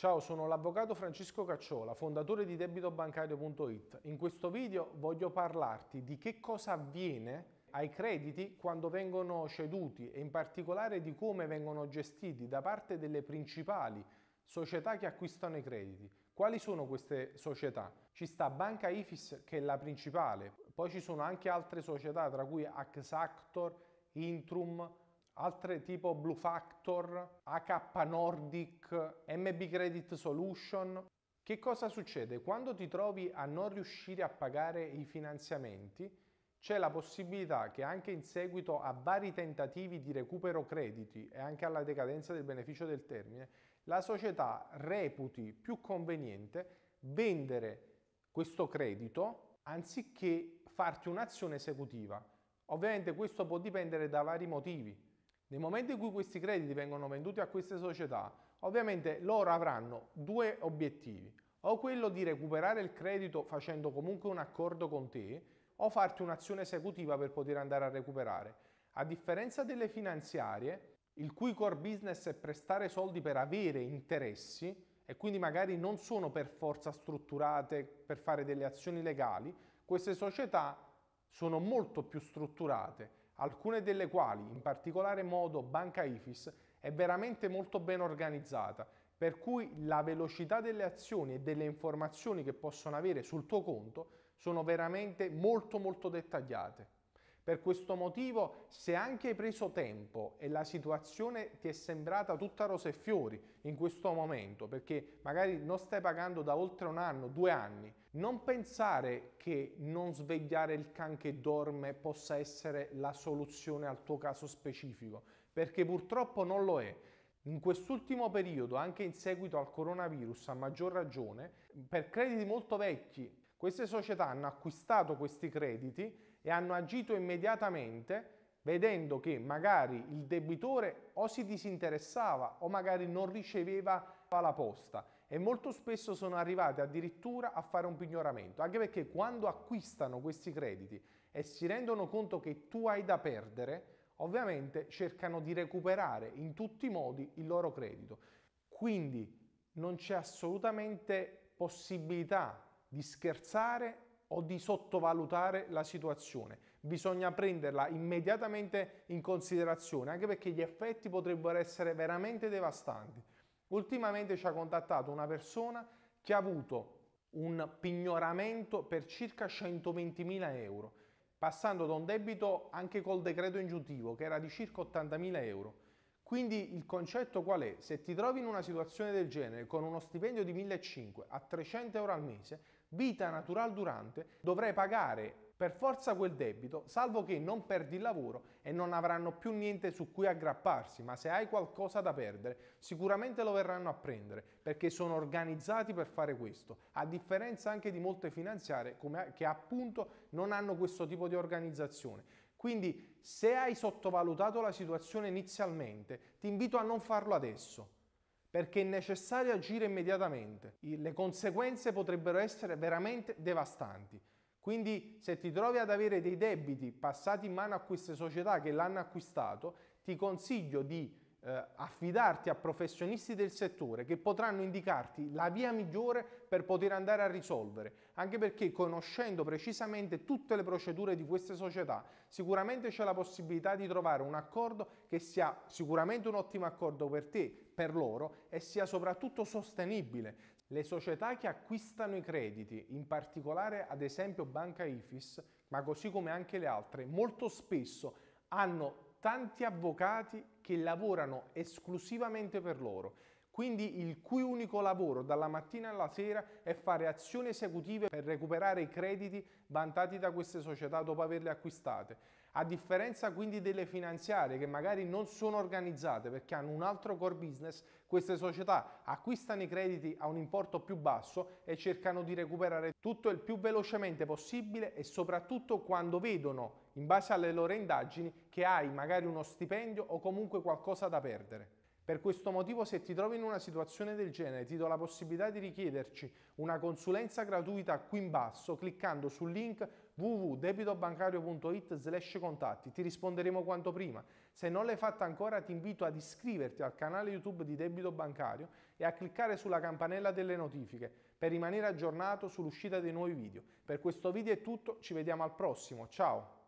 Ciao, sono l'avvocato Francesco Cacciola, fondatore di debitobancario.it. In questo video voglio parlarti di che cosa avviene ai crediti quando vengono ceduti e in particolare di come vengono gestiti da parte delle principali società che acquistano i crediti. Quali sono queste società? Ci sta Banca Ifis che è la principale, poi ci sono anche altre società tra cui Axactor, Intrum, altre tipo Blue Factor, AK Nordic, MB Credit Solution. Che cosa succede? Quando ti trovi a non riuscire a pagare i finanziamenti, c'è la possibilità che anche in seguito a vari tentativi di recupero crediti e anche alla decadenza del beneficio del termine, la società reputi più conveniente vendere questo credito anziché farti un'azione esecutiva. Ovviamente questo può dipendere da vari motivi, nel momento in cui questi crediti vengono venduti a queste società, ovviamente loro avranno due obiettivi, o quello di recuperare il credito facendo comunque un accordo con te, o farti un'azione esecutiva per poter andare a recuperare. A differenza delle finanziarie, il cui core business è prestare soldi per avere interessi e quindi magari non sono per forza strutturate per fare delle azioni legali, queste società sono molto più strutturate alcune delle quali, in particolare modo Banca Ifis, è veramente molto ben organizzata, per cui la velocità delle azioni e delle informazioni che possono avere sul tuo conto sono veramente molto molto dettagliate. Per questo motivo, se anche hai preso tempo e la situazione ti è sembrata tutta rose e fiori in questo momento, perché magari non stai pagando da oltre un anno, due anni, non pensare che non svegliare il can che dorme possa essere la soluzione al tuo caso specifico, perché purtroppo non lo è. In quest'ultimo periodo, anche in seguito al coronavirus, a maggior ragione, per crediti molto vecchi queste società hanno acquistato questi crediti e hanno agito immediatamente vedendo che magari il debitore o si disinteressava o magari non riceveva la posta e molto spesso sono arrivate addirittura a fare un pignoramento, anche perché quando acquistano questi crediti e si rendono conto che tu hai da perdere, ovviamente cercano di recuperare in tutti i modi il loro credito. Quindi non c'è assolutamente possibilità di scherzare o di sottovalutare la situazione. Bisogna prenderla immediatamente in considerazione, anche perché gli effetti potrebbero essere veramente devastanti. Ultimamente ci ha contattato una persona che ha avuto un pignoramento per circa 120.000 euro, passando da un debito anche col decreto ingiuntivo che era di circa 80.000 euro. Quindi il concetto qual è? Se ti trovi in una situazione del genere con uno stipendio di 1.500 a 300 euro al mese, vita natural durante, dovrai pagare per forza quel debito, salvo che non perdi il lavoro e non avranno più niente su cui aggrapparsi, ma se hai qualcosa da perdere, sicuramente lo verranno a prendere, perché sono organizzati per fare questo, a differenza anche di molte finanziarie come, che appunto non hanno questo tipo di organizzazione. Quindi se hai sottovalutato la situazione inizialmente, ti invito a non farlo adesso perché è necessario agire immediatamente. Le conseguenze potrebbero essere veramente devastanti. Quindi se ti trovi ad avere dei debiti passati in mano a queste società che l'hanno acquistato, ti consiglio di eh, affidarti a professionisti del settore che potranno indicarti la via migliore per poter andare a risolvere, anche perché conoscendo precisamente tutte le procedure di queste società, sicuramente c'è la possibilità di trovare un accordo che sia sicuramente un ottimo accordo per te, per loro e sia soprattutto sostenibile. Le società che acquistano i crediti, in particolare ad esempio Banca Ifis, ma così come anche le altre, molto spesso hanno tanti avvocati che lavorano esclusivamente per loro quindi il cui unico lavoro dalla mattina alla sera è fare azioni esecutive per recuperare i crediti vantati da queste società dopo averle acquistate, a differenza quindi delle finanziarie che magari non sono organizzate perché hanno un altro core business, queste società acquistano i crediti a un importo più basso e cercano di recuperare tutto il più velocemente possibile e soprattutto quando vedono, in base alle loro indagini, che hai magari uno stipendio o comunque qualcosa da perdere. Per questo motivo se ti trovi in una situazione del genere ti do la possibilità di richiederci una consulenza gratuita qui in basso cliccando sul link www.debitobancario.it slash contatti, ti risponderemo quanto prima. Se non l'hai fatta ancora ti invito ad iscriverti al canale YouTube di Debito Bancario e a cliccare sulla campanella delle notifiche per rimanere aggiornato sull'uscita dei nuovi video. Per questo video è tutto, ci vediamo al prossimo, ciao!